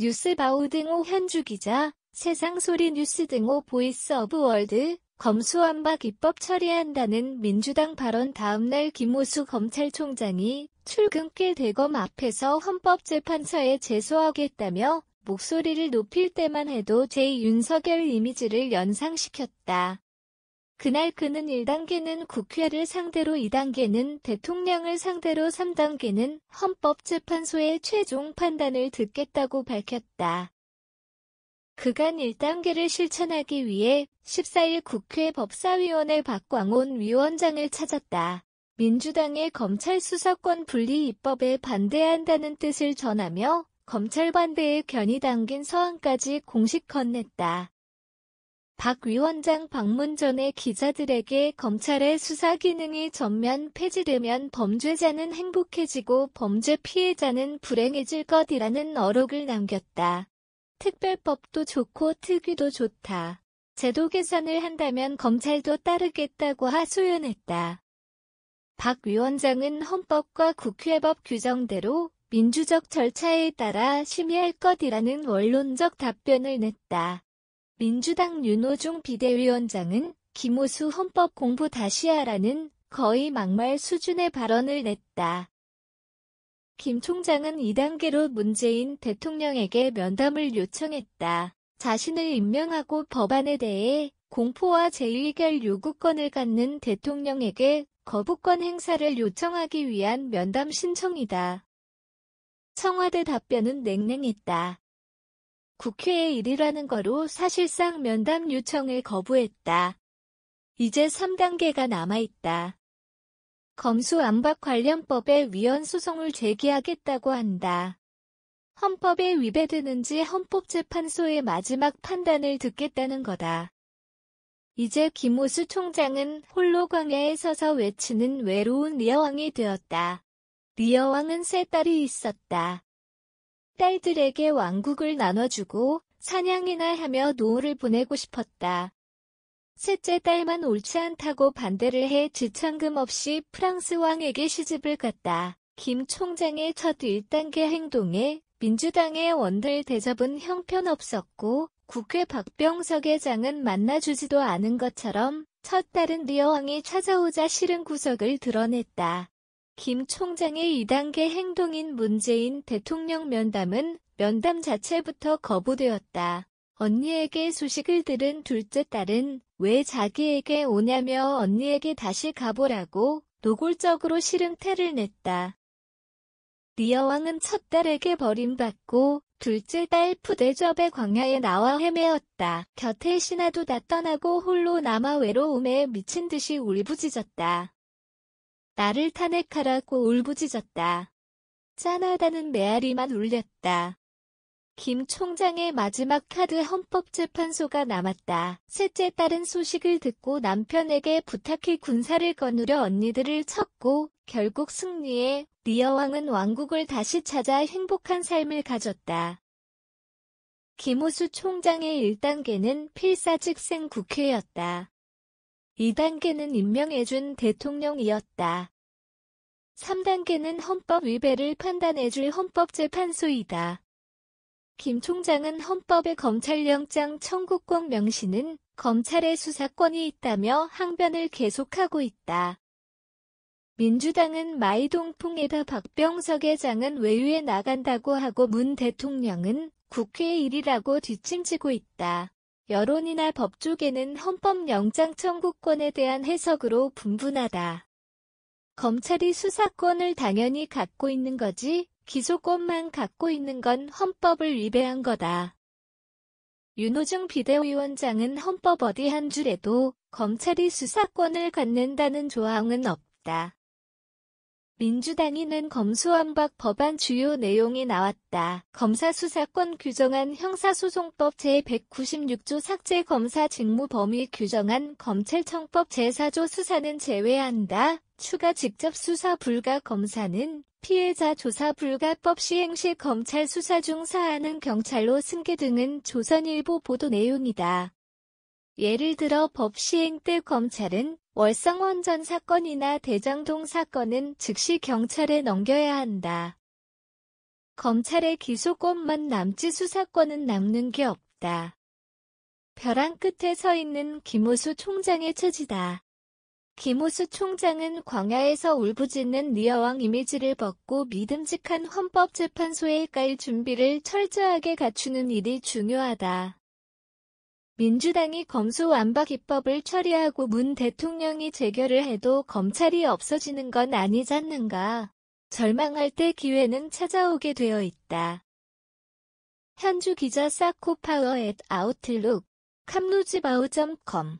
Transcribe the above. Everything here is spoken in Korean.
뉴스바우 등호 현주 기자, 세상소리 뉴스 등호 보이스 오브 월드, 검수안박기법 처리한다는 민주당 발언 다음날 김호수 검찰총장이 출근길 대검 앞에서 헌법재판소에 제소하겠다며 목소리를 높일 때만 해도 제 윤석열 이미지를 연상시켰다. 그날 그는 1단계는 국회를 상대로 2단계는 대통령을 상대로 3단계는 헌법재판소의 최종 판단을 듣겠다고 밝혔다. 그간 1단계를 실천하기 위해 14일 국회 법사위원회 박광온 위원장을 찾았다. 민주당의 검찰 수사권 분리 입법에 반대한다는 뜻을 전하며 검찰 반대의 견이 담긴 서한까지 공식 건넸다. 박 위원장 방문 전에 기자들에게 검찰의 수사 기능이 전면 폐지되면 범죄자는 행복해지고 범죄 피해자는 불행해질 것이라는 어록을 남겼다. 특별법도 좋고 특위도 좋다. 제도 개선을 한다면 검찰도 따르겠다고 하소연했다. 박 위원장은 헌법과 국회법 규정대로 민주적 절차에 따라 심의할 것이라는 원론적 답변을 냈다. 민주당 윤호중 비대위원장은 김호수 헌법 공부 다시 하라는 거의 막말 수준의 발언을 냈다. 김 총장은 2단계로 문재인 대통령에게 면담을 요청했다. 자신을 임명하고 법안에 대해 공포와 재의결 요구권을 갖는 대통령에게 거부권 행사를 요청하기 위한 면담 신청이다. 청와대 답변은 냉랭했다. 국회의 일이라는 거로 사실상 면담 요청을 거부했다. 이제 3단계가 남아있다. 검수 안박 관련법에 위헌 소송을 제기하겠다고 한다. 헌법에 위배되는지 헌법재판소의 마지막 판단을 듣겠다는 거다. 이제 김호수 총장은 홀로 광야에 서서 외치는 외로운 리어왕이 되었다. 리어왕은 세 딸이 있었다. 딸들에게 왕국을 나눠주고 사냥이나 하며 노후를 보내고 싶었다. 셋째 딸만 옳지 않다고 반대를 해 지참금 없이 프랑스 왕에게 시집을 갔다. 김 총장의 첫 1단계 행동에 민주당의 원들 대접은 형편없었고 국회 박병석의 장은 만나주지도 않은 것처럼 첫 딸은 리어왕이 찾아오자 싫은 구석을 드러냈다. 김 총장의 2단계 행동인 문재인 대통령 면담은 면담 자체부터 거부되었다. 언니에게 소식을 들은 둘째 딸은 왜 자기에게 오냐며 언니에게 다시 가보라고 노골적으로 시름태를 냈다. 리어왕은 첫 딸에게 버림받고 둘째 딸 푸대접의 광야에 나와 헤매었다. 곁에 신하도 다 떠나고 홀로 남아 외로움에 미친 듯이 울부짖었다. 나를 탄핵하라고 울부짖었다. 짠하다는 메아리만 울렸다. 김 총장의 마지막 카드 헌법재판소가 남았다. 셋째 딸은 소식을 듣고 남편에게 부탁해 군사를 거느려 언니들을 쳤고 결국 승리해 리어왕은 왕국을 다시 찾아 행복한 삶을 가졌다. 김호수 총장의 1단계는 필사직생 국회였다. 2단계는 임명해준 대통령이었다. 3단계는 헌법 위배를 판단해줄 헌법재판소이다. 김 총장은 헌법의 검찰영장 청구권 명시는 검찰의 수사권이 있다며 항변을 계속하고 있다. 민주당은 마이동풍에다 박병석의 장은 외유에 나간다고 하고 문 대통령은 국회 의 일이라고 뒤침지고 있다. 여론이나 법 쪽에는 헌법영장 청구권에 대한 해석으로 분분하다. 검찰이 수사권을 당연히 갖고 있는 거지 기소권만 갖고 있는 건 헌법을 위배한 거다. 윤호중 비대위원장은 헌법 어디 한 줄에도 검찰이 수사권을 갖는다는 조항은 없다. 민주당이는 검수완박 법안 주요 내용이 나왔다. 검사 수사권 규정한 형사소송법 제196조 삭제 검사 직무 범위 규정한 검찰청법 제4조 수사는 제외한다. 추가 직접 수사 불가 검사는 피해자 조사 불가법 시행 시 검찰 수사 중 사안은 경찰로 승계 등은 조선일보 보도 내용이다. 예를 들어 법 시행 때 검찰은 월성원전 사건이나 대장동 사건은 즉시 경찰에 넘겨야 한다. 검찰의 기소권만 남지 수사권은 남는 게 없다. 벼랑 끝에 서 있는 김호수 총장의 처지다. 김호수 총장은 광야에서 울부짖는 리어왕 이미지를 벗고 믿음직한 헌법재판소에 깔 준비를 철저하게 갖추는 일이 중요하다. 민주당이 검수 완박 입법을 처리하고 문 대통령이 재결을 해도 검찰이 없어지는 건 아니잖는가. 절망할 때 기회는 찾아오게 되어 있다. 현주 기자 사코파워 앳 아웃룩 캄노지바우.com